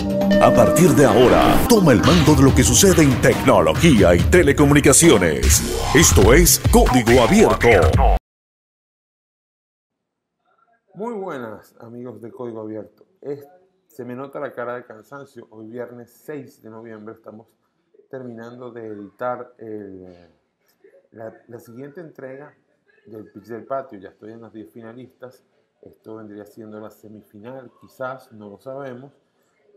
A partir de ahora, toma el mando de lo que sucede en tecnología y telecomunicaciones. Esto es Código Abierto. Muy buenas amigos de Código Abierto. se me nota la cara de cansancio. Hoy viernes 6 de noviembre estamos terminando de editar eh, la, siguiente entrega del Pitch del Patio. Ya estoy en las 10 finalistas. Esto vendría siendo la semifinal, quizás, no lo sabemos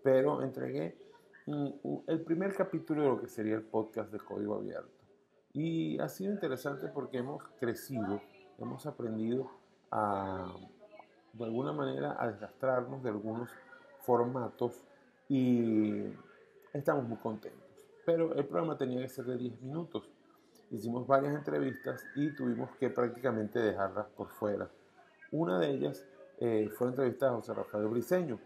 pero entregué el primer capítulo de lo que sería el podcast de Código Abierto. Y ha sido interesante porque hemos crecido, hemos aprendido a, de alguna manera, a desgastarnos de algunos formatos y estamos muy contentos. Pero el programa tenía que ser de 10 minutos. Hicimos varias entrevistas y tuvimos que prácticamente dejarlas por fuera. Una de ellas eh, fue la entrevista a José Rafael Briseño,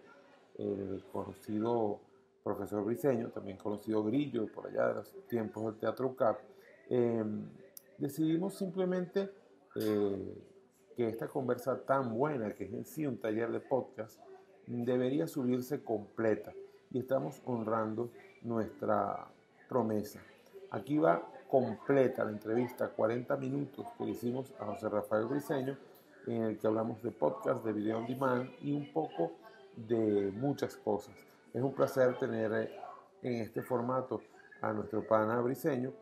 el conocido profesor Briceño, también conocido Grillo, por allá de los tiempos del Teatro CAP, em, decidimos simplemente eh, que esta conversa tan buena, que es en sí un taller de podcast, debería subirse completa y estamos honrando nuestra promesa. Aquí va completa la entrevista, 40 minutos que le hicimos a José Rafael Briceño, en el que hablamos de podcast, de video on demand y un poco de muchas cosas. Es un placer tener eh, en este formato a nuestro pana briseño,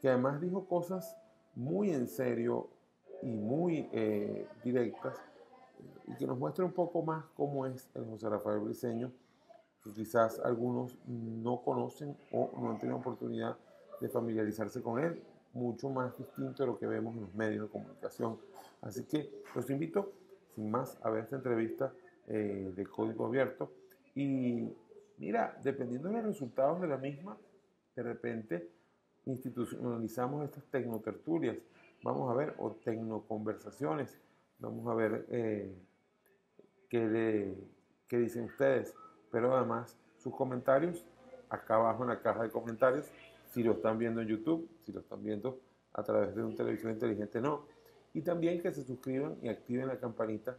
que además dijo cosas muy en serio y muy eh, directas, y que nos muestre un poco más cómo es el José Rafael Briseño, que quizás algunos no conocen o no han tenido oportunidad de familiarizarse con él, mucho más distinto de lo que vemos en los medios de comunicación. Así que los invito, sin más, a ver esta entrevista eh, de código abierto. Y mira, dependiendo de los resultados de la misma, de repente institucionalizamos estas tecnotertulias, vamos a ver, o tecnoconversaciones, vamos a ver eh, qué, qué dicen ustedes, pero además sus comentarios acá abajo en la caja de comentarios, si lo están viendo en YouTube, si lo están viendo a través de un televisor inteligente, no. Y también que se suscriban y activen la campanita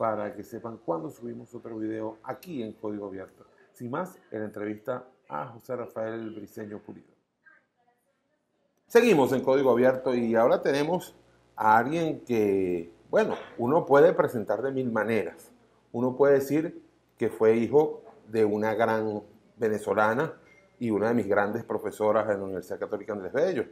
para que sepan cuándo subimos otro video aquí en Código Abierto. Sin más, en la entrevista a José Rafael Briceño Pulido. Seguimos en Código Abierto y ahora tenemos a alguien que, bueno, uno puede presentar de mil maneras. Uno puede decir que fue hijo de una gran venezolana y una de mis grandes profesoras en la Universidad Católica Andrés Bello.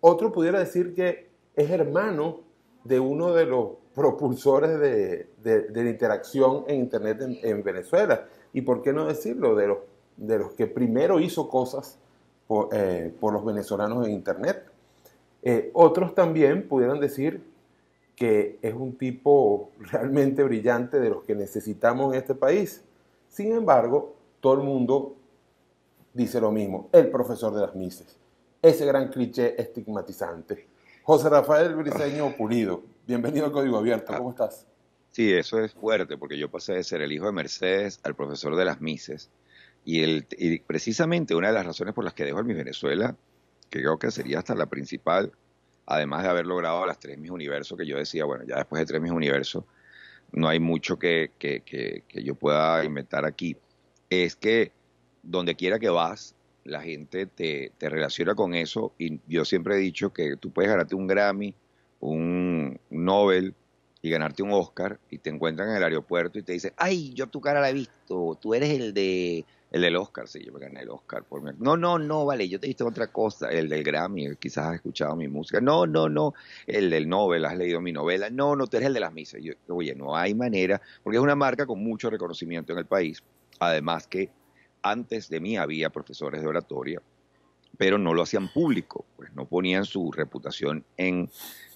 Otro pudiera decir que es hermano de uno de los propulsores de, la interacción en Internet en, Venezuela. Y por qué no decirlo, de los, de los que primero hizo cosas por, eh, los venezolanos en Internet. Eh, otros también pudieran decir que es un tipo realmente brillante de los que necesitamos en este país. Sin embargo, todo el mundo dice lo mismo, el profesor de las Mises, ese gran cliché estigmatizante José Rafael Briseño Pulido, bienvenido a Código Abierto, ¿cómo estás? Sí, eso es fuerte, porque yo pasé de ser el hijo de Mercedes al profesor de las Mises. Y, precisamente una de las razones por las que dejo mi mi Venezuela, que creo que sería hasta la principal, además de haber logrado las tres mis universos que yo decía, bueno, ya después de tres mis universos no hay mucho que, que, que, que yo pueda inventar aquí, es que donde quiera que vas, la gente te, te, relaciona con eso y yo siempre he dicho que tú puedes ganarte un Grammy, un Nobel y ganarte un Oscar y te encuentran en el aeropuerto y te dicen, ay, yo tu cara la he visto, tú eres el de el del Oscar, sí, yo me gané el Oscar. Por No, no, no, vale, yo te he visto otra cosa, el del Grammy, eh, quizás has escuchado mi música. No, no, no, el del Nobel, has leído mi novela. No, no, tú eres el de las misas. Yo, oye, no hay manera, porque es una marca con mucho reconocimiento en el país. Además que antes de mí había profesores de oratoria, pero no lo hacían público, pues no ponían su reputación en,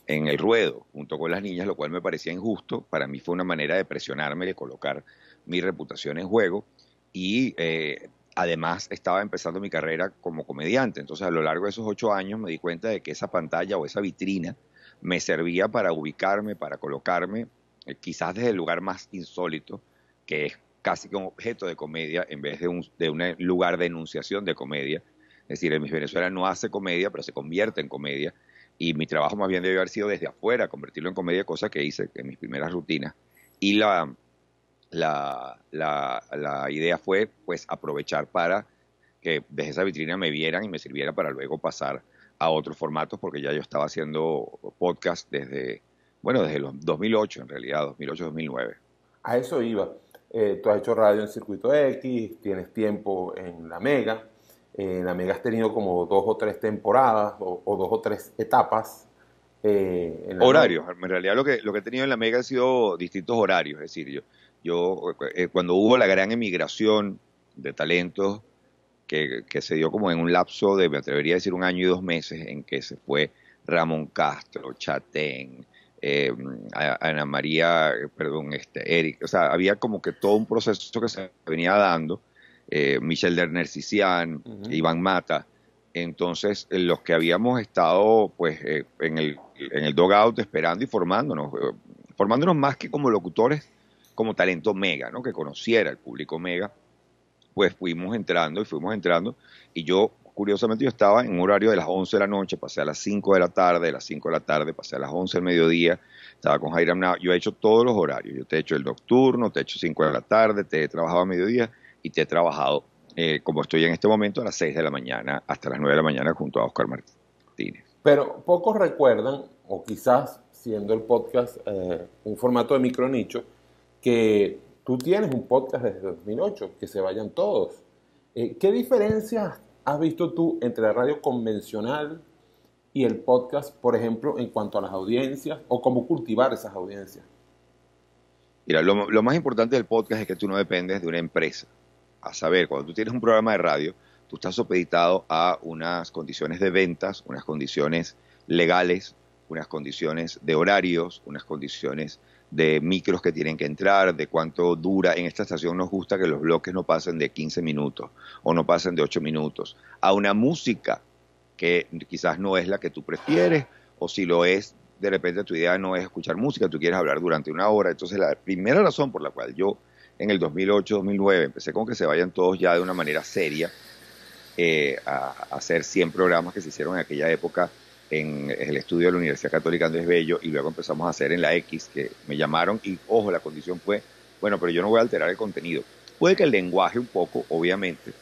el ruedo junto con las niñas, lo cual me parecía injusto. Para mí fue una manera de presionarme, de colocar mi reputación en juego y eh, además estaba empezando mi carrera como comediante. Entonces a lo largo de esos ocho años me di cuenta de que esa pantalla o esa vitrina me servía para ubicarme, para colocarme, eh, quizás desde el lugar más insólito, que es casi que un objeto de comedia en vez de un, eh, lugar de enunciación de comedia. Es decir, en Venezuela no hace comedia, pero se convierte en comedia. Y mi trabajo más bien debe haber sido desde afuera, convertirlo en comedia, cosa que hice en mis primeras rutinas. Y la, la, idea fue pues aprovechar para que desde esa vitrina me vieran y me sirviera para luego pasar a otros formatos, porque ya yo estaba haciendo podcast desde, bueno, desde los 2008 en realidad, 2008-2009. A eso iba. Eh, tú has hecho radio en Circuito X, tienes tiempo en la Mega. En eh, la Mega has tenido como dos o tres temporadas o, dos o tres etapas. Eh, horarios, en realidad lo que, lo que he tenido en la Mega han sido distintos horarios, es decir, yo, yo cuando hubo la gran emigración de talentos que, que, se dio como en un lapso de, me atrevería a decir, un año y dos meses en que se fue Ramón Castro, Chatén, eh, Ana María, perdón, este, Eric, o sea, había como que todo un proceso que se venía dando, eh, Michel Michelle Derner Iván Mata, entonces eh, los que habíamos estado pues en el, en el esperando y formándonos, formándonos más que como locutores, como talento mega, ¿no? Que conociera el público mega, pues fuimos entrando y fuimos entrando y yo curiosamente yo estaba en un horario de las 11 de la noche, pasé a las 5 de la tarde, de las 5 de la tarde pasé a las 11 del mediodía, estaba con Jairam Now. Yo he hecho todos los horarios, yo te he hecho el nocturno, te he hecho 5 de la tarde, te he trabajado a mediodía y te he trabajado, eh, como estoy en este momento, a las 6 de la mañana hasta las 9 de la mañana junto a Oscar Martínez. Pero pocos recuerdan, o quizás siendo el podcast eh, un formato de micronicho, que tú tienes un podcast desde 2008, que se vayan todos. Eh, ¿Qué diferencias has visto tú entre la radio convencional y el podcast, por ejemplo, en cuanto a las audiencias o cómo cultivar esas audiencias? Mira, lo, más importante del podcast es que tú no dependes de una empresa. A saber, cuando tú tienes un programa de radio, tú estás supeditado a unas condiciones de ventas, unas condiciones legales, unas condiciones de horarios, unas condiciones de micros que tienen que entrar, de cuánto dura. En esta estación nos gusta que los bloques no pasen de 15 minutos o no pasen de 8 minutos. A una música que quizás no es la que tú prefieres o si lo es, de repente tu idea no es escuchar música, tú quieres hablar durante una hora. Entonces la primera razón por la cual yo en el 2008-2009 empecé con que se vayan todos ya de una manera seria eh, a, a hacer 100 programas que se hicieron en aquella época en el estudio de la Universidad Católica Andrés Bello y luego empezamos a hacer en la X, que me llamaron y, ojo, la condición fue, bueno, pero yo no voy a alterar el contenido. Puede que el lenguaje un poco, obviamente,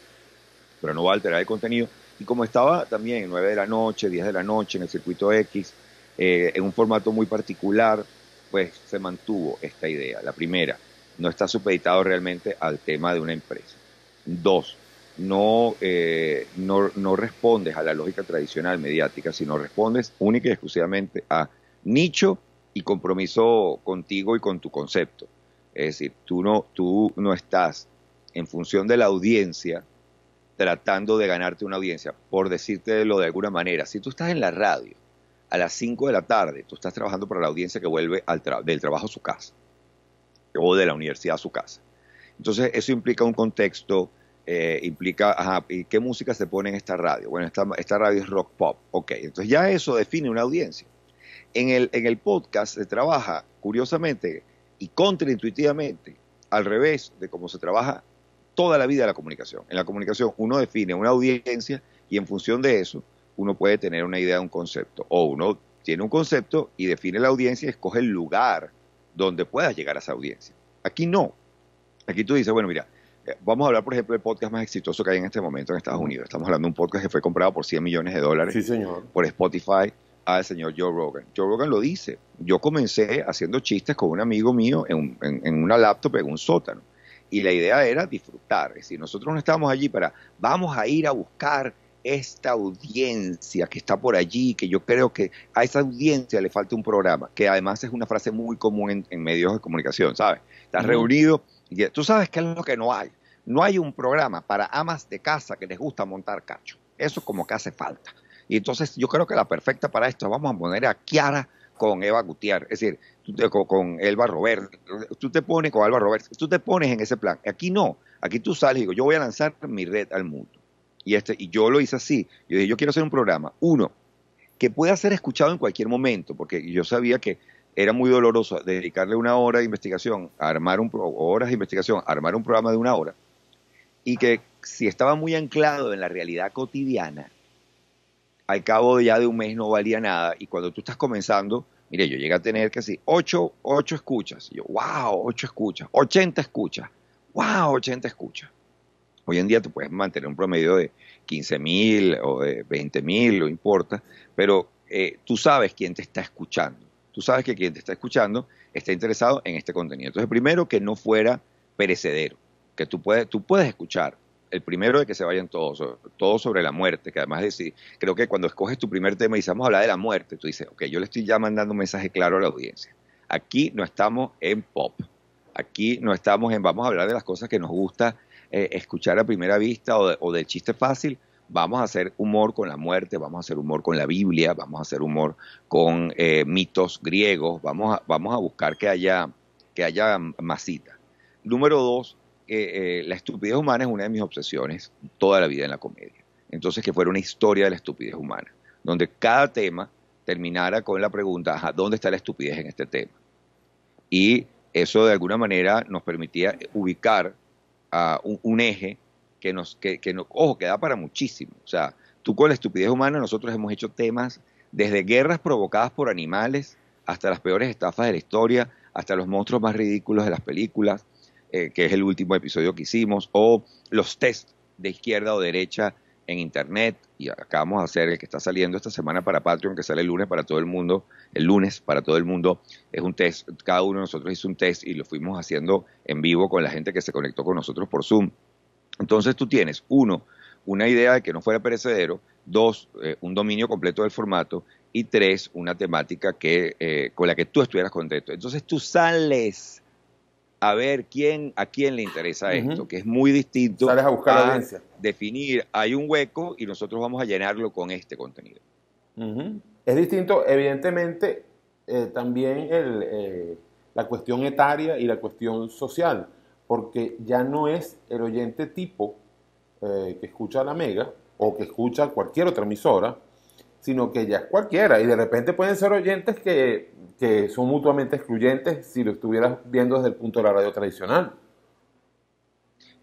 pero no va a alterar el contenido. Y como estaba también en 9 de la noche, 10 de la noche en el circuito X, eh, en un formato muy particular, pues se mantuvo esta idea. La primera, no está supeditado realmente al tema de una empresa. Dos, eh, no, no, respondes a la lógica tradicional mediática, sino respondes única y exclusivamente a nicho y compromiso contigo y con tu concepto. Es decir, tú no, tú no estás en función de la audiencia tratando de ganarte una audiencia, por lo de alguna manera. Si tú estás en la radio a las 5 de la tarde, tú estás trabajando para la audiencia que vuelve del trabajo a su casa o de la universidad a su casa. Entonces, eso implica un contexto eh, implica, ¿y qué música se pone en esta radio? Bueno, esta, esta radio es rock pop, ok. Entonces ya eso define una audiencia. En el, en el podcast se trabaja, curiosamente y contraintuitivamente, al revés de cómo se trabaja toda la vida de la comunicación. En la comunicación uno define una audiencia y en función de eso uno puede tener una idea de un concepto. O uno tiene un concepto y define la audiencia y escoge el lugar donde puedas llegar a esa audiencia. Aquí no. Aquí tú dices, bueno, mira, Vamos a hablar, por ejemplo, del podcast más exitoso que hay en este momento en Estados Unidos. Estamos hablando de un podcast que fue comprado por 100 millones de dólares por Spotify al señor Joe Rogan. Joe Rogan lo dice. Yo comencé haciendo chistes con un amigo mío en, en, una laptop en un sótano. Y la idea era disfrutar. Es decir, nosotros no estábamos allí para, vamos a ir a buscar esta audiencia que está por allí, que yo creo que a esa audiencia le falta un programa, que además es una frase muy común en, medios de comunicación, ¿sabes? Estás reunido y tú sabes qué es lo que no hay. No hay un programa para amas de casa que les gusta montar cacho. Eso como que hace falta. Y entonces yo creo que la perfecta para esto, vamos a poner a Kiara con Eva Gutiérrez, es decir, con, Elba Robert, tú te pones con Alba Robert, tú te pones en ese plan. Aquí no, aquí tú sales y digo, yo voy a lanzar mi red al mundo. Y, este, y yo lo hice así. Yo dije, yo quiero hacer un programa, uno, que pueda ser escuchado en cualquier momento, porque yo sabía que era muy doloroso dedicarle una hora de investigación, armar un, horas de investigación, armar un programa de una hora y que si estaba muy anclado en la realidad cotidiana, al cabo ya de un mes no valía nada. Y cuando tú estás comenzando, mire, yo llegué a tener casi 8, escuchas. Y yo, wow, ocho escuchas, 80 escuchas, wow, 80 escuchas. Hoy en día tú puedes mantener un promedio de 15 mil o de veinte mil, no importa, pero eh, tú sabes quién te está escuchando. Tú sabes que quien te está escuchando está interesado en este contenido. Entonces, primero, que no fuera perecedero que tú puedes, tú puedes escuchar. El primero de que se vayan todos, todo sobre la muerte, que además decir, creo que cuando escoges tu primer tema y vamos hablar de la muerte, tú dices, ok, yo le estoy ya mandando un mensaje claro a la audiencia. Aquí no estamos en pop, aquí no estamos en, vamos a hablar de las cosas que nos gusta eh, escuchar a primera vista o, del chiste fácil, vamos a hacer humor con la muerte, vamos a hacer humor con la Biblia, vamos a hacer humor con eh, mitos griegos, vamos a, vamos a buscar que haya, que haya masita. Número dos, eh, eh, la estupidez humana es una de mis obsesiones toda la vida en la comedia. Entonces, que fuera una historia de la estupidez humana, donde cada tema terminara con la pregunta, ¿a ¿dónde está la estupidez en este tema? Y eso de alguna manera nos permitía ubicar un, eje que nos, que, que nos, ojo, que da para muchísimo. O sea, tú con la estupidez humana nosotros hemos hecho temas desde guerras provocadas por animales hasta las peores estafas de la historia, hasta los monstruos más ridículos de las películas, eh, que es el último episodio que hicimos, o los test de izquierda o derecha en internet, y acabamos de hacer el que está saliendo esta semana para Patreon, que sale el lunes para todo el mundo, el lunes para todo el mundo, es un test, cada uno de nosotros hizo un test y lo fuimos haciendo en vivo con la gente que se conectó con nosotros por Zoom. Entonces tú tienes, uno, una idea de que no fuera perecedero, dos, eh, un dominio completo del formato, y tres, una temática que, eh, con la que tú estuvieras contento. Entonces tú sales a ver quién, a quién le interesa esto, que es muy distinto a, definir, hay un hueco y nosotros vamos a llenarlo con este contenido. Es distinto, evidentemente, eh, también el, eh, la cuestión etaria y la cuestión social, porque ya no es el oyente tipo eh, que escucha la mega o que escucha cualquier otra emisora, sino que ya es cualquiera. Y de repente pueden ser oyentes que, son mutuamente excluyentes si lo estuvieras viendo desde el punto de la radio tradicional.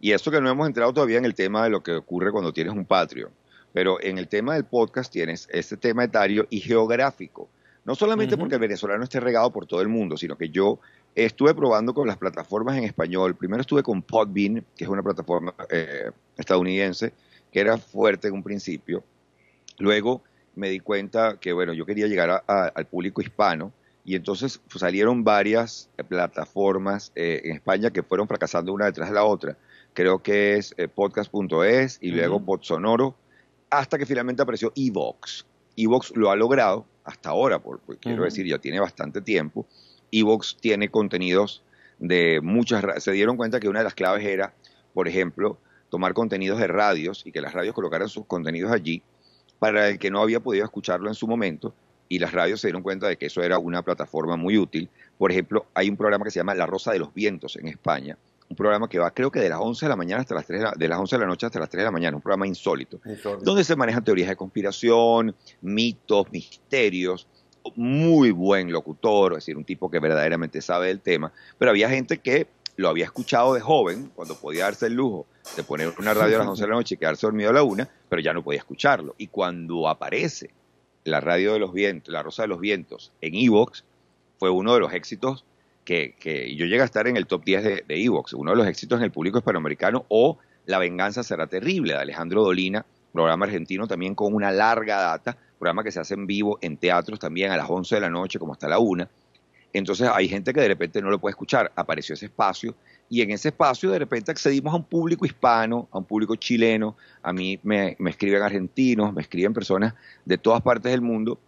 Y eso que no hemos entrado todavía en el tema de lo que ocurre cuando tienes un Patreon. Pero en el tema del podcast tienes este tema etario y geográfico. No solamente porque el venezolano esté regado por todo el mundo, sino que yo estuve probando con las plataformas en español. Primero estuve con Podbean, que es una plataforma eh, estadounidense, que era fuerte en un principio. Luego me di cuenta que, bueno, yo quería llegar al público hispano y entonces pues, salieron varias eh, plataformas eh, en España que fueron fracasando una detrás de la otra. Creo que es eh, podcast.es y luego Botsonoro, hasta que finalmente apareció Evox. Evox lo ha logrado hasta ahora, porque quiero decir, ya tiene bastante tiempo. Evox tiene contenidos de muchas... Se dieron cuenta que una de las claves era, por ejemplo, tomar contenidos de radios y que las radios colocaran sus contenidos allí para el que no había podido escucharlo en su momento, y las radios se dieron cuenta de que eso era una plataforma muy útil. Por ejemplo, hay un programa que se llama La Rosa de los Vientos en España, un programa que va creo que de las 11 de la mañana hasta las 3 de, la, las de la noche hasta las 3 de la mañana, un programa insólito, insólito. donde se manejan teorías de conspiración, mitos, misterios, muy buen locutor, es decir, un tipo que verdaderamente sabe del tema, pero había gente que lo había escuchado de joven, cuando podía darse el lujo de poner una radio a las 11 de la noche y quedarse dormido a la una, pero ya no podía escucharlo. Y cuando aparece la radio de los vientos, la Rosa de los Vientos, en Evox, fue uno de los éxitos que, yo llegué a estar en el top 10 de Evox, uno de los éxitos en el público hispanoamericano, o La venganza será terrible, de Alejandro Dolina, programa argentino también con una larga data, programa que se hace en vivo en teatros también a las 11 de la noche, como hasta la una entonces hay gente que de repente no lo puede escuchar. Apareció ese espacio y en ese espacio de repente accedimos a un público hispano, a un público chileno. A mí me, escriben argentinos, me escriben personas de todas partes del mundo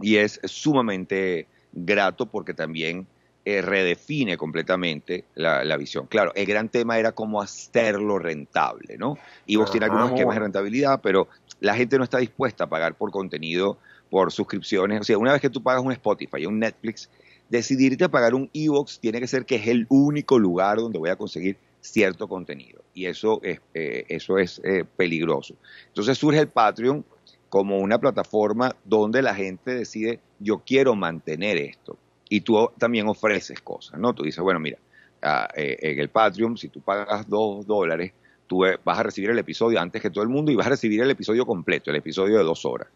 y es sumamente grato porque también eh, redefine completamente la, visión. Claro, el gran tema era cómo hacerlo rentable, ¿no? Y vos tiene algunos esquemas de rentabilidad, pero la gente no está dispuesta a pagar por contenido, por suscripciones. O sea, una vez que tú pagas un Spotify, un Netflix, decidirte a pagar un e-box tiene que ser que es el único lugar donde voy a conseguir cierto contenido. Y eso es, eh, eso es eh, peligroso. Entonces surge el Patreon como una plataforma donde la gente decide, yo quiero mantener esto. Y tú también ofreces cosas, ¿no? Tú dices, bueno, mira, ah, eh, en el Patreon, si tú pagas dos dólares, tú vas a recibir el episodio antes que todo el mundo y vas a recibir el episodio completo, el episodio de dos horas.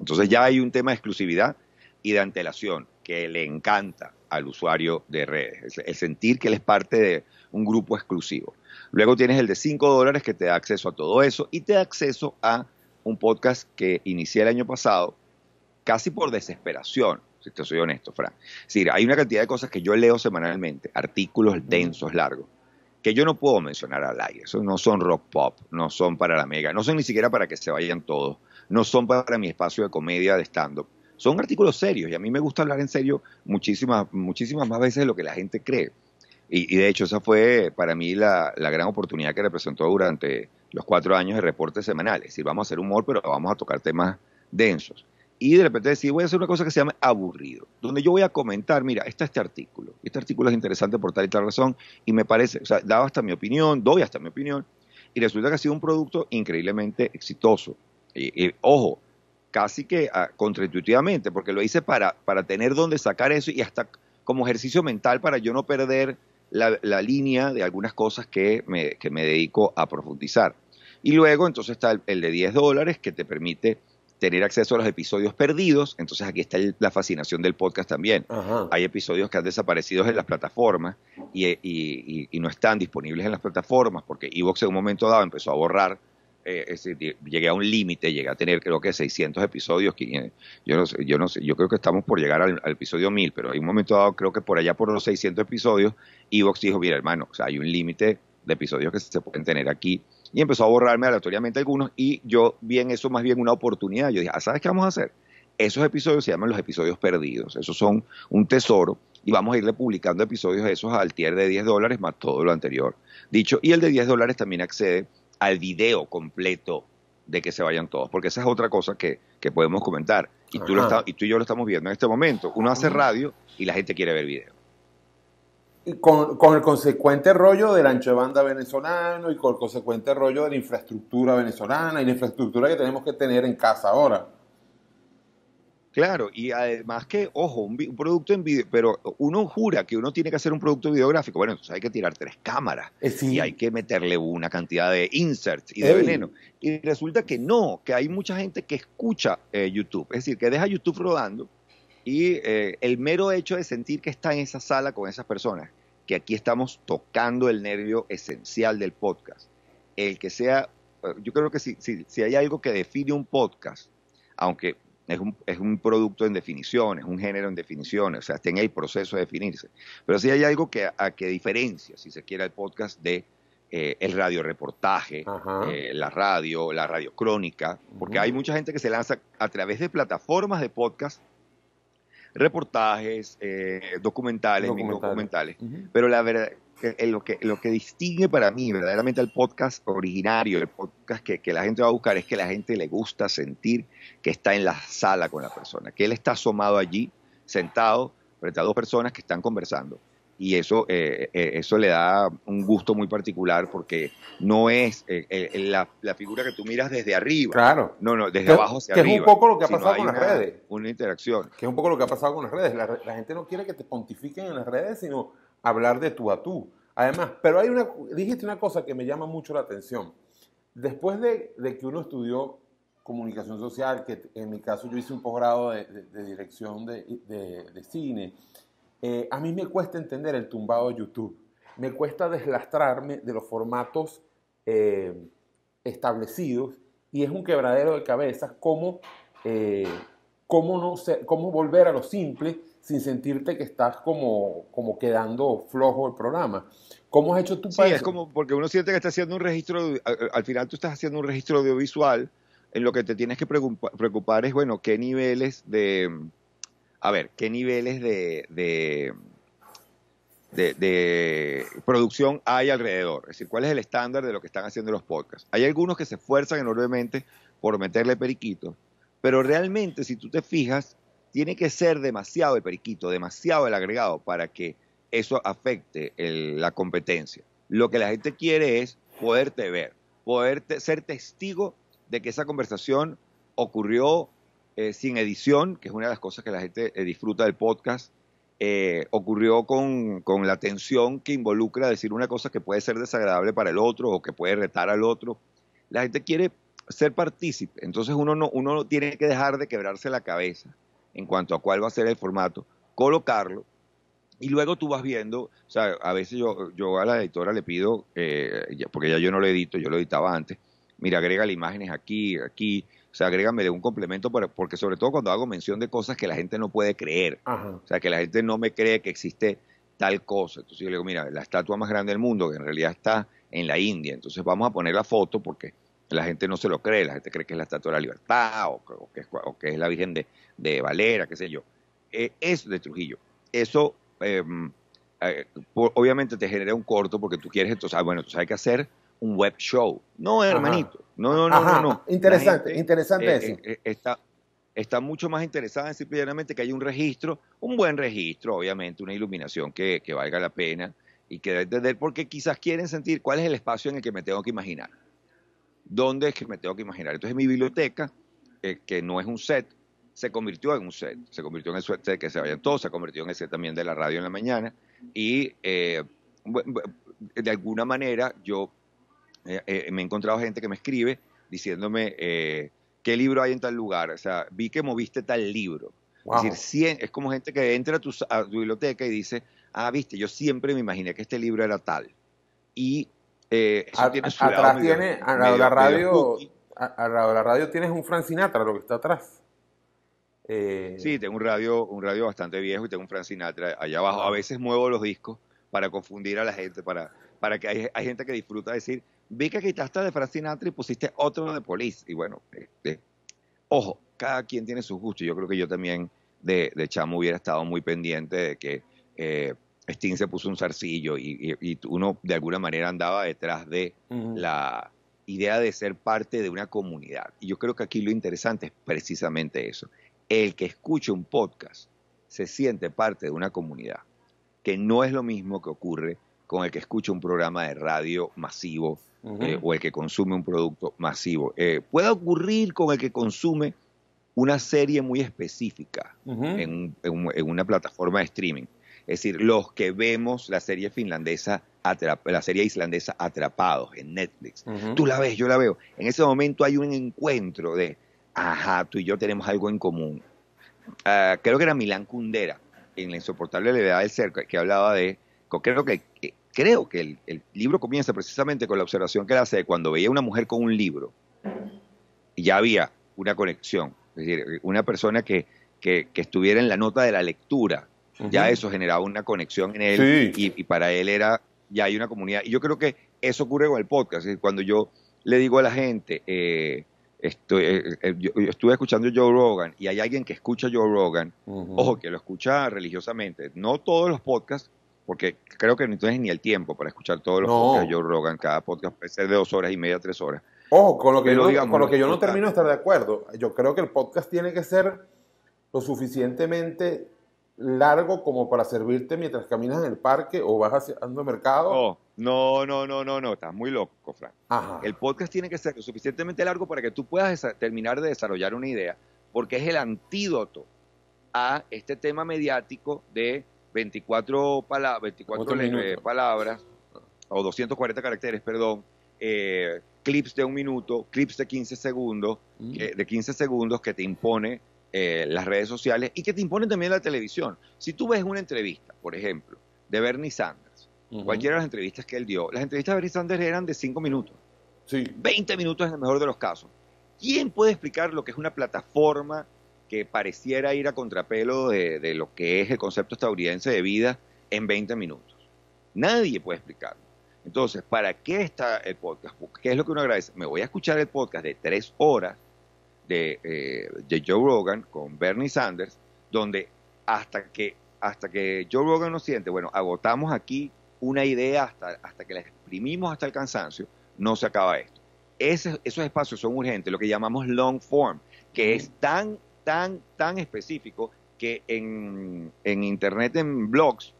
Entonces ya hay un tema de exclusividad y de antelación que le encanta al usuario de redes, el sentir que él es parte de un grupo exclusivo. Luego tienes el de 5 dólares que te da acceso a todo eso y te da acceso a un podcast que inicié el año pasado casi por desesperación, si te soy honesto, Frank. Es decir, hay una cantidad de cosas que yo leo semanalmente, artículos densos, largos, que yo no puedo mencionar al aire. Eso no son rock pop, no son para la mega, no son ni siquiera para que se vayan todos, no son para mi espacio de comedia de stand-up, son artículos serios y a mí me gusta hablar en serio muchísimas, muchísimas más veces de lo que la gente cree. Y, de hecho esa fue para mí la, gran oportunidad que representó durante los cuatro años de reportes semanales, Es decir, vamos a hacer humor, pero vamos a tocar temas densos. Y de repente decir, voy a hacer una cosa que se llama aburrido, donde yo voy a comentar, mira, está este artículo, este artículo es interesante por tal y tal razón, y me parece, o sea, daba hasta mi opinión, doy hasta mi opinión, y resulta que ha sido un producto increíblemente exitoso. y, ojo, casi que ah, contraintuitivamente, porque lo hice para, para tener dónde sacar eso y hasta como ejercicio mental para yo no perder la, línea de algunas cosas que me, que me, dedico a profundizar. Y luego entonces está el, de 10 dólares que te permite tener acceso a los episodios perdidos. Entonces aquí está la fascinación del podcast también. Hay episodios que han desaparecido en las plataformas y, y, no están disponibles en las plataformas porque Evox en un momento dado empezó a borrar eh, llegué a un límite, llegué a tener creo que 600 episodios, yo no yo no sé, yo creo que estamos por llegar al, episodio 1000, pero en un momento dado creo que por allá por los 600 episodios, Evox dijo, mira hermano, sea, hay un límite de episodios que se pueden tener aquí, y empezó a borrarme aleatoriamente algunos, y yo vi en eso más bien una oportunidad, yo dije, ah, ¿sabes qué vamos a hacer? Esos episodios se llaman los episodios perdidos, esos son un tesoro, y vamos a irle publicando episodios esos al tier de 10 dólares más todo lo anterior. Dicho, y el de 10 dólares también accede al video completo de que se vayan todos, porque esa es otra cosa que, podemos comentar. Y tú, lo y tú y yo lo estamos viendo en este momento. Uno hace radio y la gente quiere ver video. Y con, con, el consecuente rollo del ancho de banda venezolano y con el consecuente rollo de la infraestructura venezolana y la infraestructura que tenemos que tener en casa ahora. Claro, y además que, ojo, un, producto en video, pero uno jura que uno tiene que hacer un producto videográfico. Bueno, entonces hay que tirar tres cámaras eh, y hay que meterle una cantidad de inserts y de veneno. Y resulta que no, que hay mucha gente que escucha eh, YouTube, es decir, que deja YouTube rodando y eh, el mero hecho de sentir que está en esa sala con esas personas, que aquí estamos tocando el nervio esencial del podcast, el que sea, yo creo que si, si, si hay algo que define un podcast, aunque es un, es un producto en definición, es un género en definición, o sea, está en el proceso de definirse. Pero sí hay algo que, a que diferencia, si se quiere, el podcast de eh, el radioreportaje, eh, la radio, la radio crónica porque hay mucha gente que se lanza a través de plataformas de podcast, reportajes, eh, documentales, documentales. documentales. Pero la verdad, eh, lo que, lo que distingue para mí verdaderamente el podcast originario, el podcast que, la gente va a buscar, es que la gente le gusta sentir que está en la sala con la persona, que él está asomado allí, sentado, frente a dos personas que están conversando. Y eso, eh, eh, eso le da un gusto muy particular porque no es la, la, figura que tú miras desde arriba. Claro. No, no, desde abajo hacia arriba. Que es un poco lo que ha pasado con las una, redes. Una interacción. Que es un poco lo que ha pasado con las redes. la gente no quiere que te pontifiquen en las redes, sino hablar de tú a tú. Además, pero hay una, dijiste una cosa que me llama mucho la atención. Después de, que uno estudió comunicación social, que en mi caso yo hice un posgrado de, dirección de, cine, eh, a mí me cuesta entender el tumbado de YouTube. Me cuesta deslastrarme de los formatos eh, establecidos y es un quebradero de cabezas cómo, eh, no cómo volver a lo simple sin sentirte que estás como, como quedando flojo el programa. ¿Cómo has hecho tú sí, es como porque uno siente que está haciendo un registro, al, final tú estás haciendo un registro audiovisual, en lo que te tienes que preocupar es, bueno, qué niveles de, a ver, qué niveles de, de de, de, producción hay alrededor. Es decir, cuál es el estándar de lo que están haciendo los podcasts. Hay algunos que se esfuerzan enormemente por meterle periquitos, pero realmente si tú te fijas, tiene que ser demasiado el periquito, demasiado el agregado para que eso afecte la competencia. Lo que la gente quiere es poderte ver, poder ser testigo de que esa conversación ocurrió eh, sin edición, que es una de las cosas que la gente eh, disfruta del podcast, eh, ocurrió con, la tensión que involucra decir una cosa que puede ser desagradable para el otro o que puede retar al otro. La gente quiere ser partícipe, entonces uno no, uno tiene que dejar de quebrarse la cabeza en cuanto a cuál va a ser el formato, colocarlo y luego tú vas viendo, o sea, a veces yo, yo a la editora le pido, eh, porque ya yo no lo edito, yo lo editaba antes, mira, agrega la imágenes aquí, aquí, o sea, agrégame un complemento, porque sobre todo cuando hago mención de cosas que la gente no puede creer, o sea, que la gente no me cree que existe tal cosa. Entonces yo le digo, mira, la estatua más grande del mundo, que en realidad está en la India, entonces vamos a poner la foto porque la gente no se lo cree, la gente cree que es la Estatua de la Libertad o, que, es, la Virgen de, Valera, qué sé yo. Eh, eso de Trujillo, eso em, eh, obviamente te genera un corto porque tú quieres, entonces, ah, bueno, entonces hay que hacer un web show. No, hermanito, no, no, no, no, Interesante, interesante eh, eso. está, está mucho más interesada en simplemente que hay un registro, un buen registro, obviamente, una iluminación que, que valga la pena y que entender porque quizás quieren sentir cuál es el espacio en el que me tengo que imaginar donde es que me tengo que imaginar. Entonces mi biblioteca, eh, que no es un set, se convirtió en un set, se convirtió en el set que se vayan todos, se convirtió en el set también de la radio en la mañana y eh, de alguna manera yo eh, me he encontrado gente que me escribe diciéndome qué libro hay en tal lugar, o sea, vi que moviste tal libro. Es, decir, es como gente que entra a tu, a tu biblioteca y dice, ah, viste, yo siempre me imaginé que este libro era tal. Y eh, tiene, la radio, la radio tienes un Frank Sinatra, lo que está atrás. Eh, sí, tengo un radio, un radio bastante viejo y tengo un Frank Sinatra allá abajo. A veces muevo los discos para confundir a la gente, para, para que hay, gente que disfruta decir, vi que quitaste de Frank Sinatra y pusiste otro de Police. Y bueno, este, ojo, cada quien tiene su gusto Yo creo que yo también de, chamo hubiera estado muy pendiente de que eh, Sting se puso un zarcillo y, uno de alguna manera andaba detrás de la idea de ser parte de una comunidad. Y yo creo que aquí lo interesante es precisamente eso. El que escucha un podcast se siente parte de una comunidad, que no es lo mismo que ocurre con el que escucha un programa de radio masivo eh, o el que consume un producto masivo. Eh, puede ocurrir con el que consume una serie muy específica en, una plataforma de streaming, es decir, los que vemos la serie finlandesa, la serie islandesa Atrapados en Netflix. Tú la ves, yo la veo. En ese momento hay un encuentro de, ajá, tú y yo tenemos algo en común. Ah, creo que era Milán Kundera, en La insoportable levedad del ser, que hablaba de, creo que, creo que el, libro comienza precisamente con la observación que él hace de cuando veía una mujer con un libro. ya había una conexión. Es decir, una persona que estuviera en la nota de la lectura, ya eso generaba una conexión en él y, para él era, ya hay una comunidad. Y yo creo que eso ocurre con el podcast, cuando yo le digo a la gente, eh, estoy, eh, eh, yo, estuve escuchando Joe Rogan y hay alguien que escucha Joe Rogan, ojo, que lo escucha religiosamente, no todos los podcasts, porque creo que no tienes ni el tiempo para escuchar todos los podcasts de Joe Rogan, cada podcast puede ser de dos horas y media, tres horas. Ojo, con lo que, con lo que yo no termino de estar de acuerdo, yo creo que el podcast tiene que ser lo suficientemente largo como para servirte mientras caminas en el parque o vas haciendo mercado? No, no, no, no, no, no, estás muy loco, Frank. Ajá. El podcast tiene que ser suficientemente largo para que tú puedas terminar de desarrollar una idea, porque es el antídoto a este tema mediático de 24, 24 palabras o 240 caracteres, perdón, eh, clips de un minuto, clips de 15 segundos, mm. de 15 segundos que te impone eh, las redes sociales y que te imponen también la televisión. Si tú ves una entrevista, por ejemplo, de Bernie Sanders, cualquiera de las entrevistas que él dio, las entrevistas de Bernie Sanders eran de 5 minutos. veinte 20 minutos en el mejor de los casos. ¿Quién puede explicar lo que es una plataforma que pareciera ir a contrapelo de, lo que es el concepto estadounidense de vida en 20 minutos? Nadie puede explicarlo. Entonces, ¿para qué está el podcast? ¿Qué es lo que uno agradece? Me voy a escuchar el podcast de tres horas eh, de, Joe Rogan con Bernie Sanders, donde hasta que, hasta que Joe Rogan nos siente, bueno, agotamos aquí una idea hasta, hasta que la exprimimos hasta el cansancio, no se acaba esto. esos espacios son urgentes, lo que llamamos long form, que es tan, tan, tan específico que en, en Internet, en blogs,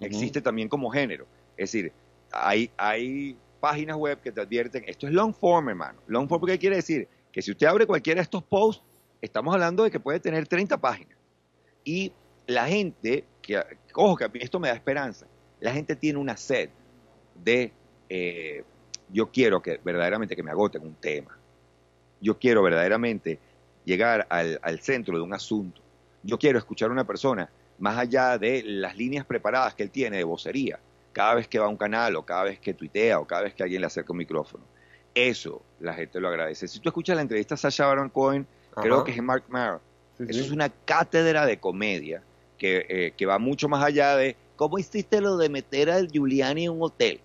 existe también como género. Es decir, hay, hay páginas web que te advierten, esto es long form, hermano. Long form, ¿qué quiere decir? que si usted abre cualquiera de estos posts, estamos hablando de que puede tener 30 páginas. Y la gente, que, ojo, que esto me da esperanza, la gente tiene una sed de, eh, yo quiero que verdaderamente que me agoten un tema. Yo quiero verdaderamente llegar al, al centro de un asunto. Yo quiero escuchar a una persona más allá de las líneas preparadas que él tiene de vocería, cada vez que va a un canal o cada vez que tuitea o cada vez que alguien le acerca un micrófono. Eso la gente lo agradece. Si tú escuchas la entrevista a Sasha Baron Cohen, creo que es Mark Maron. Eso es una cátedra de comedia eh, que, va mucho más allá de cómo hiciste lo de meter al Giuliani en un hotel.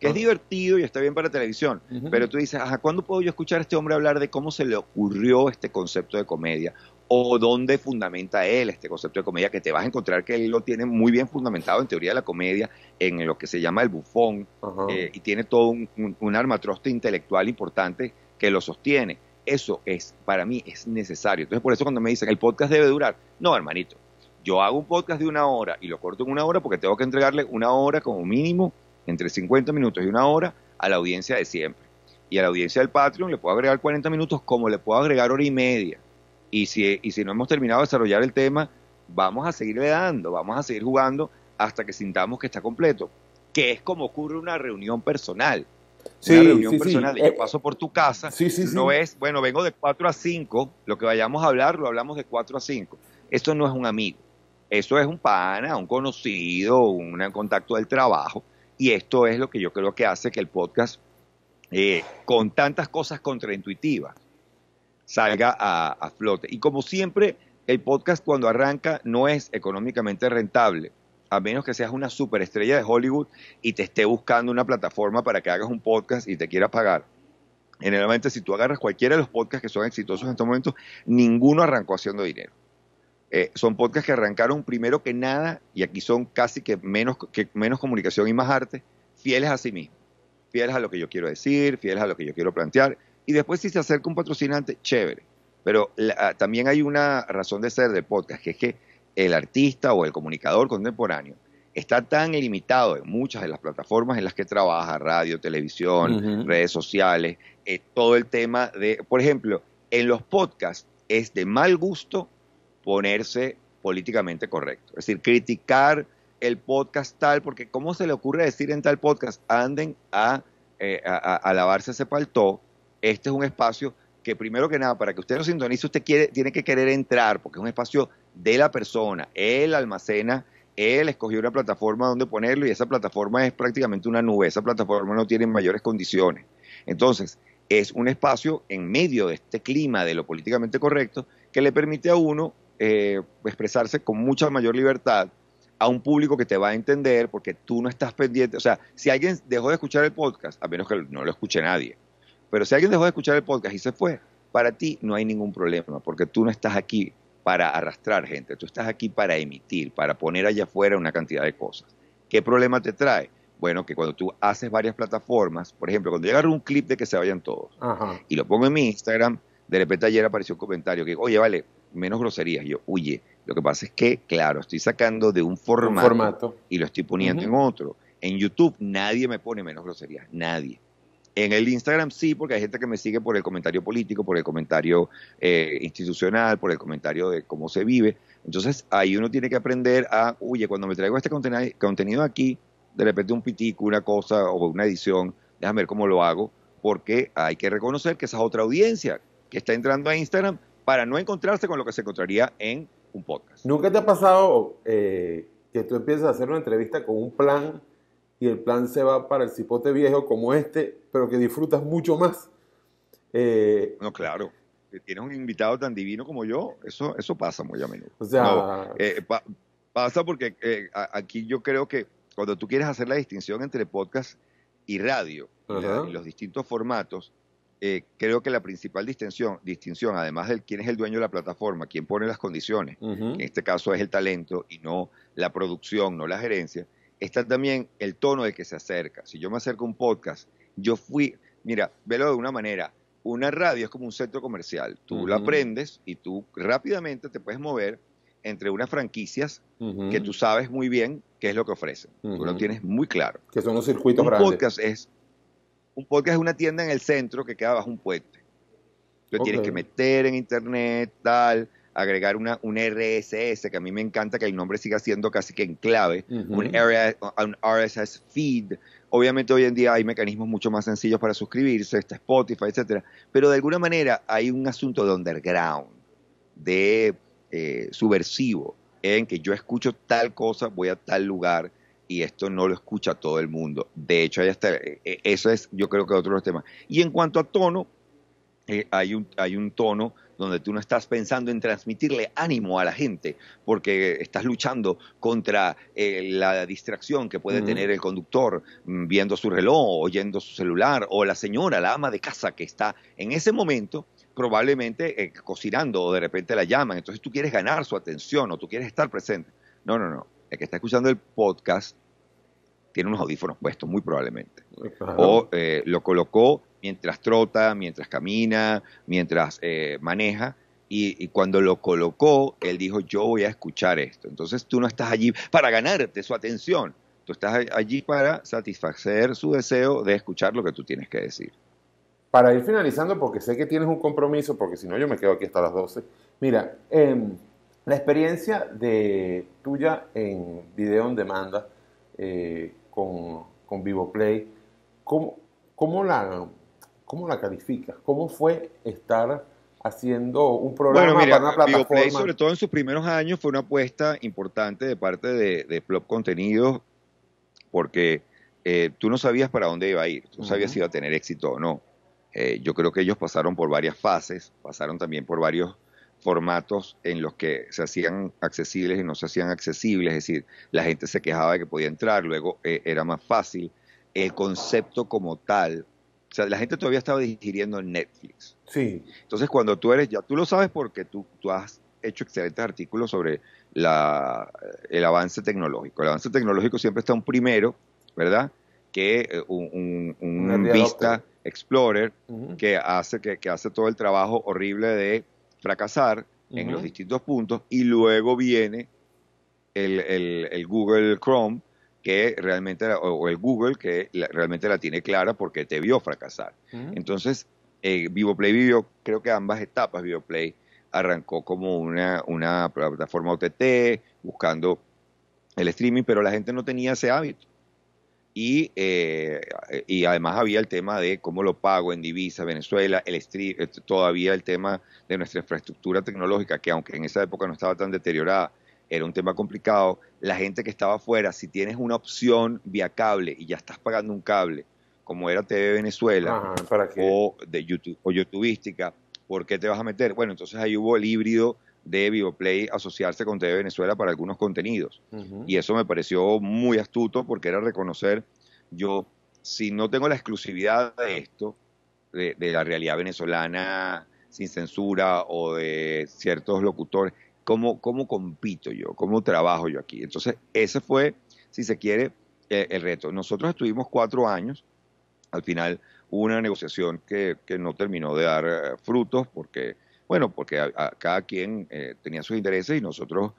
Que es divertido y está bien para televisión. Pero tú dices, ¿a ¿cuándo puedo yo escuchar a este hombre hablar de cómo se le ocurrió este concepto de comedia? o dónde fundamenta él este concepto de comedia, que te vas a encontrar que él lo tiene muy bien fundamentado en teoría de la comedia, en lo que se llama el bufón, eh, y tiene todo un, armatroste intelectual importante que lo sostiene. Eso es, para mí, es necesario. Entonces, por eso cuando me dicen, el podcast debe durar, no, hermanito, yo hago un podcast de una hora y lo corto en una hora porque tengo que entregarle una hora como mínimo, entre 50 minutos y una hora, a la audiencia de siempre. Y a la audiencia del Patreon le puedo agregar 40 minutos como le puedo agregar hora y media y si, y si no hemos terminado de desarrollar el tema, vamos a seguirle dando, vamos a seguir jugando hasta que sintamos que está completo, que es como ocurre una reunión personal. una reunión personal, yo eh, paso por tu casa, no es, bueno, vengo de 4 a 5, lo que vayamos a hablar lo hablamos de 4 a 5. Esto no es un amigo, eso es un pana, un conocido, un contacto del trabajo, y esto es lo que yo creo que hace que el podcast, eh, con tantas cosas contraintuitivas, salga a, flote. Y como siempre, el podcast cuando arranca no es económicamente rentable, a menos que seas una superestrella de Hollywood y te esté buscando una plataforma para que hagas un podcast y te quiera pagar. Generalmente, si tú agarras cualquiera de los podcasts que son exitosos en estos momentos, ninguno arrancó haciendo dinero. Eh, son podcasts que arrancaron primero que nada, y aquí son casi que menos, que menos comunicación y más arte, fieles a sí mismos, fieles a lo que yo quiero decir, fieles a lo que yo quiero plantear. Y después si se acerca un patrocinante, chévere. Pero ah, también hay una razón de ser de podcast, que es que el artista o el comunicador contemporáneo está tan limitado en muchas de las plataformas en las que trabaja, radio, televisión, redes sociales, eh, todo el tema de, por ejemplo, en los podcasts es de mal gusto ponerse políticamente correcto, es decir, criticar el podcast tal, porque ¿cómo se le ocurre decir en tal podcast, anden a, eh, a, lavarse ese palto este es un espacio que primero que nada, para que usted lo sintonice, usted quiere, tiene que querer entrar, porque es un espacio de la persona. Él almacena, él escogió una plataforma donde ponerlo y esa plataforma es prácticamente una nube, esa plataforma no tiene mayores condiciones. Entonces, es un espacio en medio de este clima de lo políticamente correcto que le permite a uno eh, expresarse con mucha mayor libertad a un público que te va a entender porque tú no estás pendiente. O sea, si alguien dejó de escuchar el podcast, a menos que no lo escuche nadie, pero si alguien dejó de escuchar el podcast y se fue, para ti no hay ningún problema, porque tú no estás aquí para arrastrar gente, tú estás aquí para emitir, para poner allá afuera una cantidad de cosas. ¿Qué problema te trae? Bueno, que cuando tú haces varias plataformas, por ejemplo, cuando llega un clip de que se vayan todos y lo pongo en mi Instagram, de repente ayer apareció un comentario que, oye, vale, menos groserías. Yo, oye, lo que pasa es que, claro, estoy sacando de un formato, y lo estoy poniendo en otro. En YouTube nadie me pone menos groserías, nadie. En el Instagram sí, porque hay gente que me sigue por el comentario político, por el comentario eh, institucional, por el comentario de cómo se vive. Entonces ahí uno tiene que aprender a, oye, cuando me traigo este contenido aquí, de repente un pitico, una cosa o una edición, déjame ver cómo lo hago, porque hay que reconocer que esa es otra audiencia que está entrando a Instagram para no encontrarse con lo que se encontraría en un podcast. ¿Nunca te ha pasado eh, que tú empiezas a hacer una entrevista con un plan y el plan se va para el cipote viejo como este, pero que disfrutas mucho más. Eh, no, claro. Tienes un invitado tan divino como yo, eso, eso pasa muy a menudo. O sea, eh, pasa porque eh, aquí yo creo que cuando tú quieres hacer la distinción entre podcast y radio, los distintos formatos, creo que la principal distinción, distinción, además de quién es el dueño de la plataforma, quién pone las condiciones, en este caso es el talento y no la producción, no la gerencia, está también el tono de que se acerca. Si yo me acerco a un podcast, yo fui, mira, velo de una manera, una radio es como un centro comercial, tú lo aprendes la aprendes y tú rápidamente te puedes mover entre unas franquicias que tú sabes muy bien qué es lo que ofrecen, tú lo tienes muy claro. Que son los circuitos un Podcast es, un podcast es una tienda en el centro que queda bajo un puente. Lo tienes que meter en internet, tal, agregar una, un RSS, que a mí me encanta que el nombre siga siendo casi que en clave, un, RSS, feed. Obviamente hoy en día hay mecanismos mucho más sencillos para suscribirse, está Spotify, etcétera, pero de alguna manera hay un asunto de underground, de eh, subversivo, en que yo escucho tal cosa, voy a tal lugar y esto no lo escucha todo el mundo. De hecho, hay hasta eh, eh, eso es yo creo que otro de los temas. Y en cuanto a tono, eh, hay, un, hay un tono donde tú no estás pensando en transmitirle ánimo a la gente, porque estás luchando contra eh, la distracción que puede tener el conductor mm, viendo su reloj, oyendo su celular, o la señora, la ama de casa que está en ese momento probablemente eh, cocinando o de repente la llaman, entonces tú quieres ganar su atención o tú quieres estar presente. No, no, no. El que está escuchando el podcast tiene unos audífonos puestos, muy probablemente. O eh, lo colocó mientras trota, mientras camina, mientras eh, maneja. Y, cuando lo colocó, él dijo, yo voy a escuchar esto. Entonces tú no estás allí para ganarte su atención, tú estás allí para satisfacer su deseo de escuchar lo que tú tienes que decir. Para ir finalizando, porque sé que tienes un compromiso, porque si no yo me quedo aquí hasta las 12. Mira, em, la experiencia de tuya en video en demanda eh, con, con Vivo Play, ¿cómo, ¿cómo, la, ¿Cómo la calificas? ¿Cómo fue estar haciendo un programa para una plataforma? sobre todo en sus primeros años, fue una apuesta importante de parte de, Plop Contenidos, porque eh, tú no sabías para dónde iba a ir, tú no sabías si iba a tener éxito o no. Eh, yo creo que ellos pasaron por varias fases, pasaron también por varios formatos en los que se hacían accesibles y no se hacían accesibles, es decir, la gente se quejaba de que podía entrar, luego eh, era más fácil. El concepto como tal la gente todavía estaba digiriendo Netflix. Sí. Entonces, cuando tú eres, ya tú lo sabes porque tú, tú has hecho excelentes artículos sobre la, el avance tecnológico. El avance tecnológico siempre está un primero, ¿verdad? Que eh, un, un, Vista Explorer que, hace, que, hace todo el trabajo horrible de fracasar en los distintos puntos y luego viene el, el, el Google Chrome que realmente, o el Google que realmente la tiene clara porque te vio fracasar. Entonces, eh, VivoPlay vivió, creo que ambas etapas, VivoPlay arrancó como una, una plataforma OTT, buscando el streaming, pero la gente no tenía ese hábito. Y, eh, y además había el tema de cómo lo pago en divisa, Venezuela, el eh, todavía el tema de nuestra infraestructura tecnológica, que aunque en esa época no estaba tan deteriorada, era un tema complicado. La gente que estaba afuera, si tienes una opción vía cable y ya estás pagando un cable, como era TV Venezuela o de YouTube o YouTubeística, ¿por qué te vas a meter? Bueno, entonces ahí hubo el híbrido de Vivoplay asociarse con TV Venezuela para algunos contenidos. Y eso me pareció muy astuto porque era reconocer, yo, si no tengo la exclusividad de esto, de la realidad venezolana sin censura o de ciertos locutores, cómo, cómo compito yo, cómo trabajo yo aquí. Entonces, ese fue, si se quiere, eh, el reto. Nosotros estuvimos cuatro años, al final hubo una negociación que, no terminó de dar eh, frutos porque, bueno, porque cada quien eh, tenía sus intereses y nosotros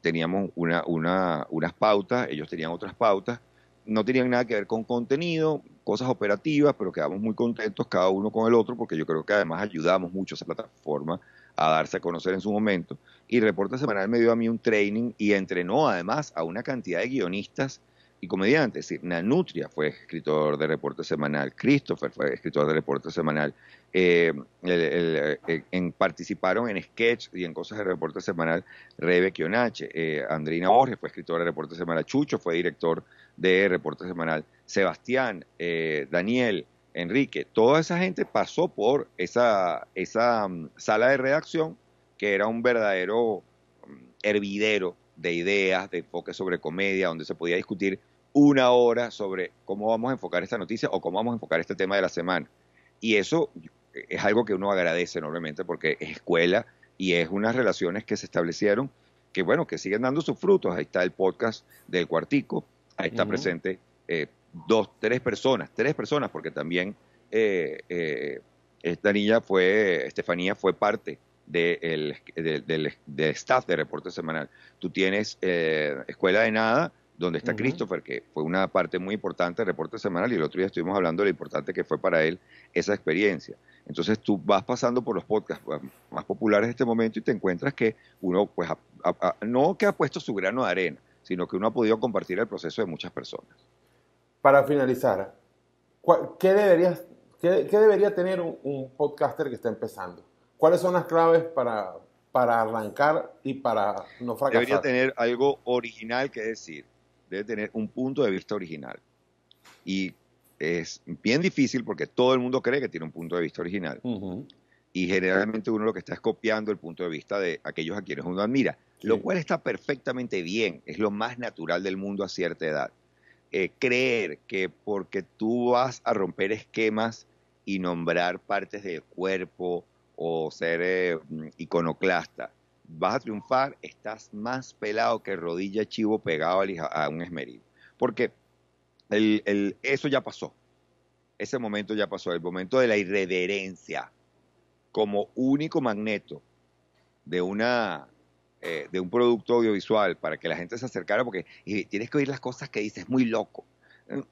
teníamos una, una, unas pautas, ellos tenían otras pautas, no tenían nada que ver con contenido, cosas operativas, pero quedamos muy contentos cada uno con el otro, porque yo creo que además ayudamos mucho a esa plataforma a darse a conocer en su momento. Y Reporte Semanal me dio a mí un training y entrenó además a una cantidad de guionistas y comediantes, Es Nanutria fue escritor de reporte semanal, Christopher fue escritor de reporte semanal, eh, eh, en, participaron en sketch y en cosas de reporte semanal Rebe Kionache, eh, Andrina Borges fue escritora de reporte semanal, Chucho fue director de reporte semanal, Sebastián, eh, Daniel, Enrique, toda esa gente pasó por esa, esa mm, sala de redacción que era un verdadero mm, hervidero de ideas, de enfoque sobre comedia, donde se podía discutir una hora sobre cómo vamos a enfocar esta noticia o cómo vamos a enfocar este tema de la semana. Y eso es algo que uno agradece enormemente porque es escuela y es unas relaciones que se establecieron que, bueno, que siguen dando sus frutos. Ahí está el podcast del Cuartico, ahí está presente eh, dos, tres personas, tres personas, porque también eh, eh, esta niña fue, Estefanía fue parte del, del, staff de Reporte Semanal. Tú tienes Escuela de Nada, donde está Christopher, que fue una parte muy importante del reporte semanal y el otro día estuvimos hablando de lo importante que fue para él esa experiencia. Entonces tú vas pasando por los podcasts pues, más populares de este momento y te encuentras que uno, pues, no que ha puesto su grano de arena, sino que uno ha podido compartir el proceso de muchas personas. Para finalizar, ¿qué, debería tener un, un, podcaster que está empezando? ¿Cuáles son las claves para, para arrancar y para no fracasar? Debería tener algo original que decir debe tener un punto de vista original. Y es bien difícil porque todo el mundo cree que tiene un punto de vista original. Y generalmente uno lo que está es copiando el punto de vista de aquellos a quienes uno admira, lo cual está perfectamente bien, es lo más natural del mundo a cierta edad. Eh, creer que porque tú vas a romper esquemas y nombrar partes del cuerpo o ser eh, mm, iconoclasta, vas a triunfar, estás más pelado que rodilla chivo pegado a un esmeril. Porque el, eso ya pasó. Ese momento ya pasó. El momento de la irreverencia como único magneto de una eh, de un producto audiovisual para que la gente se acercara porque tienes que oír las cosas que dices muy loco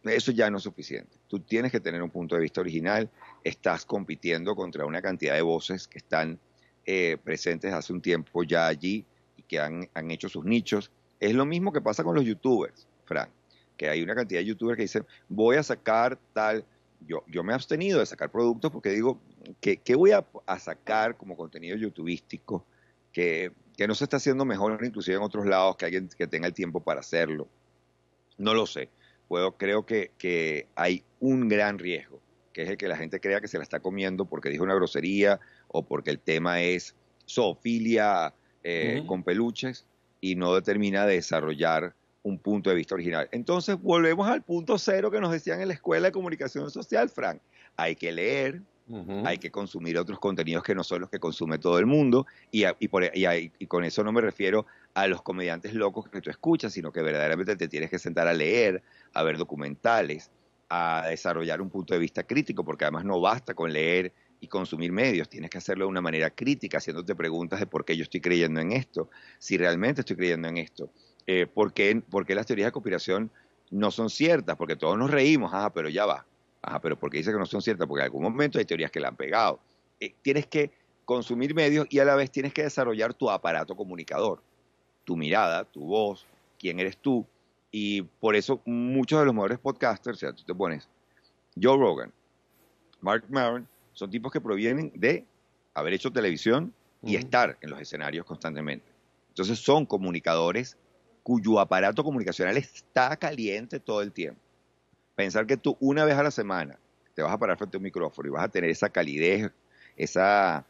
eso ya no es suficiente tú tienes que tener un punto de vista original estás compitiendo contra una cantidad de voces que están eh, presentes hace un tiempo ya allí y que han, hecho sus nichos. Es lo mismo que pasa con los youtubers, Frank, que hay una cantidad de youtubers que dicen, voy a sacar tal... Yo, yo me he abstenido de sacar productos porque digo, ¿qué, qué voy a, sacar como contenido youtubístico que, que no se está haciendo mejor inclusive en otros lados, que alguien que tenga el tiempo para hacerlo? No lo sé. Puedo, creo que, que, hay un gran riesgo, que es el que la gente crea que se la está comiendo porque dijo una grosería o porque el tema es zoofilia eh, con peluches y no determina de desarrollar un punto de vista original. Entonces volvemos al punto cero que nos decían en la Escuela de Comunicación Social, Frank. Hay que leer, hay que consumir otros contenidos que no son los que consume todo el mundo y, y con eso no me refiero a los comediantes locos que tú escuchas, sino que verdaderamente te tienes que sentar a leer, a ver documentales, a desarrollar un punto de vista crítico, porque además no basta con leer consumir medios, tienes que hacerlo de una manera crítica, haciéndote preguntas de por qué yo estoy creyendo en esto, si realmente estoy creyendo en esto, eh, porque ¿por, qué, las teorías de conspiración no son ciertas, porque todos nos reímos, ah, pero ya va, ah, pero porque dice que no son ciertas, porque en algún momento hay teorías que la han pegado. Eh, tienes que consumir medios y a la vez tienes que desarrollar tu aparato comunicador, tu mirada, tu voz, quién eres tú, y por eso muchos de los mejores podcasters, o sea, tú te pones Joe Rogan, Mark Maron, son tipos que provienen de haber hecho televisión y estar en los escenarios constantemente. Entonces son comunicadores cuyo aparato comunicacional está caliente todo el tiempo. Pensar que tú una vez a la semana te vas a parar frente a un micrófono y vas a tener esa calidez, esa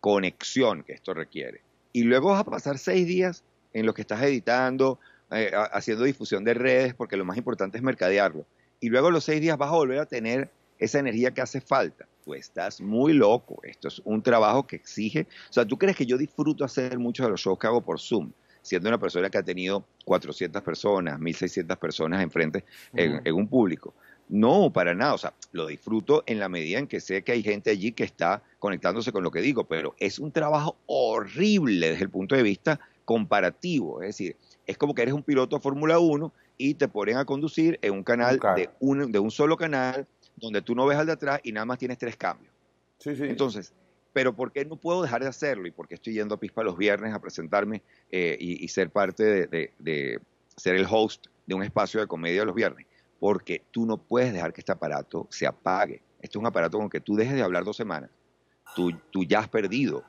conexión que esto requiere. Y luego vas a pasar seis días en los que estás editando, eh, haciendo difusión de redes, porque lo más importante es mercadearlo. Y luego los seis días vas a volver a tener esa energía que hace falta tú estás muy loco. Esto es un trabajo que exige. O sea, tú crees que yo disfruto hacer muchos de los shows que hago por Zoom, siendo una persona que ha tenido 400 personas, 1600 personas enfrente en, un público. No, para nada. O sea, lo disfruto en la medida en que sé que hay gente allí que está conectándose con lo que digo, pero es un trabajo horrible desde el punto de vista comparativo. Es decir, es como que eres un piloto de Fórmula 1 y te ponen a conducir en un canal de, de un solo canal donde tú no ves al de atrás y nada más tienes tres cambios. Sí, sí. Entonces, pero ¿por qué no puedo dejar de hacerlo? ¿Y por qué estoy yendo a Pispa los viernes a presentarme eh, y, ser parte de, ser el host de un espacio de comedia los viernes? Porque tú no puedes dejar que este aparato se apague. Este es un aparato con que tú dejes de hablar dos semanas. Tú, tú ya has perdido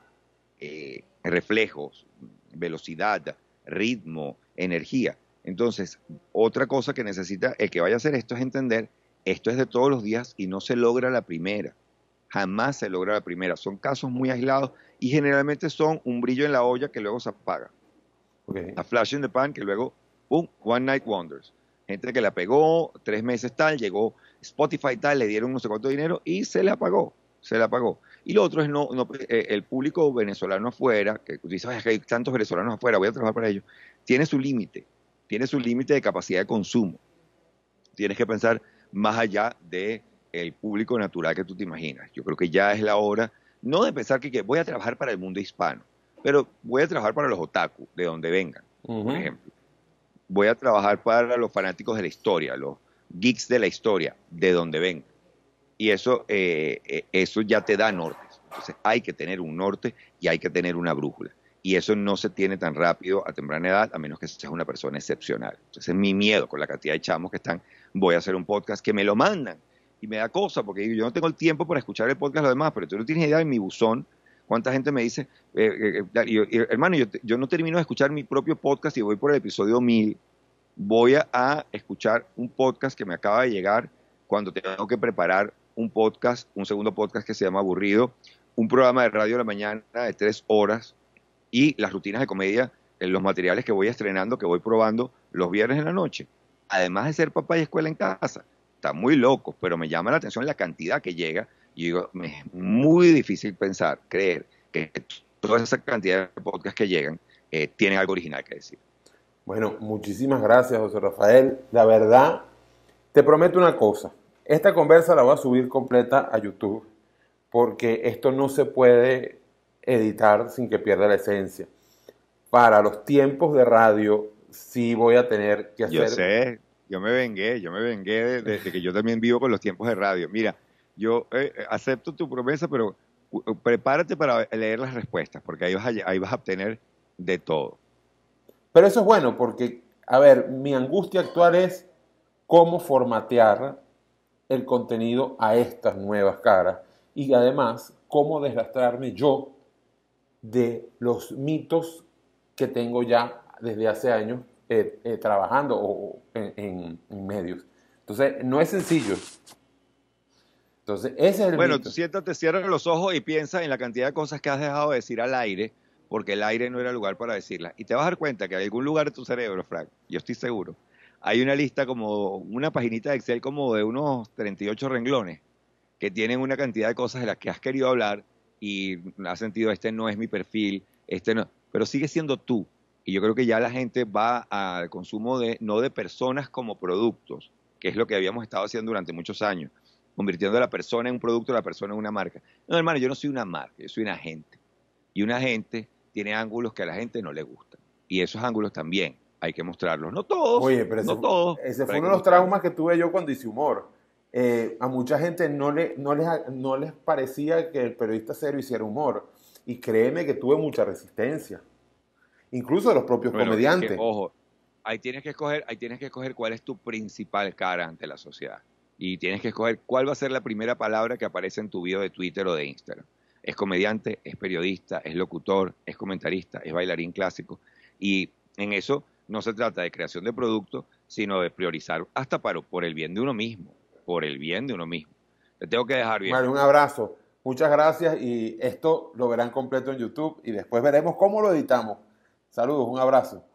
eh, reflejos, velocidad, ritmo, energía. Entonces, otra cosa que necesita el que vaya a hacer esto es entender esto es de todos los días y no se logra la primera. Jamás se logra la primera. Son casos muy aislados y generalmente son un brillo en la olla que luego se apaga. A flash in the pan que luego, boom, one night wonders. Gente que la pegó, tres meses tal, llegó Spotify tal, le dieron no sé cuánto dinero y se le apagó. Se le apagó. Y lo otro es no, no eh, el público venezolano afuera, que dice, que hay tantos venezolanos afuera, voy a trabajar para ellos, tiene su límite, tiene su límite de capacidad de consumo. Tienes que pensar, más allá de el público natural que tú te imaginas. Yo creo que ya es la hora, no de pensar que, voy a trabajar para el mundo hispano, pero voy a trabajar para los otaku, de donde vengan, por ejemplo. Voy a trabajar para los fanáticos de la historia, los geeks de la historia, de donde vengan. Y eso, eh, eh, eso ya te da norte. Entonces hay que tener un norte y hay que tener una brújula. Y eso no se tiene tan rápido a temprana edad, a menos que seas una persona excepcional. Entonces mi miedo con la cantidad de chamos que están voy a hacer un podcast, que me lo mandan. Y me da cosa, porque yo no tengo el tiempo para escuchar el podcast de los demás, pero tú no tienes idea de mi buzón, cuánta gente me dice, eh, eh, eh, hermano, yo, yo, no termino de escuchar mi propio podcast y voy por el episodio 1000, voy a, a escuchar un podcast que me acaba de llegar cuando tengo que preparar un podcast, un segundo podcast que se llama Aburrido, un programa de radio de la mañana de tres horas y las rutinas de comedia, los materiales que voy estrenando, que voy probando los viernes en la noche además de ser papá y escuela en casa, está muy loco, pero me llama la atención la cantidad que llega. Y digo, es muy difícil pensar, creer que toda esa cantidad de podcasts que llegan eh, tienen algo original que decir. Bueno, muchísimas gracias, José Rafael. La verdad, te prometo una cosa. Esta conversa la voy a subir completa a YouTube porque esto no se puede editar sin que pierda la esencia. Para los tiempos de radio sí voy a tener que hacer. Yo sé, yo me vengué, yo me vengué desde que yo también vivo con los tiempos de radio. Mira, yo eh, acepto tu promesa, pero prepárate para leer las respuestas, porque ahí vas, a, ahí vas a obtener de todo. Pero eso es bueno, porque, a ver, mi angustia actual es cómo formatear el contenido a estas nuevas caras y además cómo desgastarme yo de los mitos que tengo ya desde hace años eh, eh, trabajando o, en, medios. Entonces, no es sencillo. Entonces, ese es el Bueno, mito. tú siéntate, cierra los ojos y piensa en la cantidad de cosas que has dejado de decir al aire, porque el aire no era lugar para decirlas. Y te vas a dar cuenta que hay algún lugar de tu cerebro, Frank, yo estoy seguro, hay una lista como, una paginita de Excel como de unos 38 renglones que tienen una cantidad de cosas de las que has querido hablar y has sentido, este no es mi perfil, este no, pero sigue siendo tú. Y yo creo que ya la gente va al consumo de, no de personas como productos, que es lo que habíamos estado haciendo durante muchos años, convirtiendo a la persona en un producto, la persona en una marca. No, hermano, yo no soy una marca, yo soy un agente. Y una agente tiene ángulos que a la gente no le gustan. Y esos ángulos también hay que mostrarlos. No todos. Oye, no todos, ese fue uno de los traumas que tuve yo cuando hice humor. Eh, a mucha gente no, le, no, les, no les parecía que el periodista cero hiciera humor. Y créeme que tuve mucha resistencia incluso de los propios comediantes. ojo, ahí tienes que escoger, ahí tienes que escoger cuál es tu principal cara ante la sociedad. Y tienes que escoger cuál va a ser la primera palabra que aparece en tu video de Twitter o de Instagram. Es comediante, es periodista, es locutor, es comentarista, es bailarín clásico. Y en eso no se trata de creación de producto, sino de priorizar hasta para, por el bien de uno mismo, por el bien de uno mismo. Te tengo que dejar bien. un abrazo. Muchas gracias y esto lo verán completo en YouTube y después veremos cómo lo editamos. Saludos, un abrazo.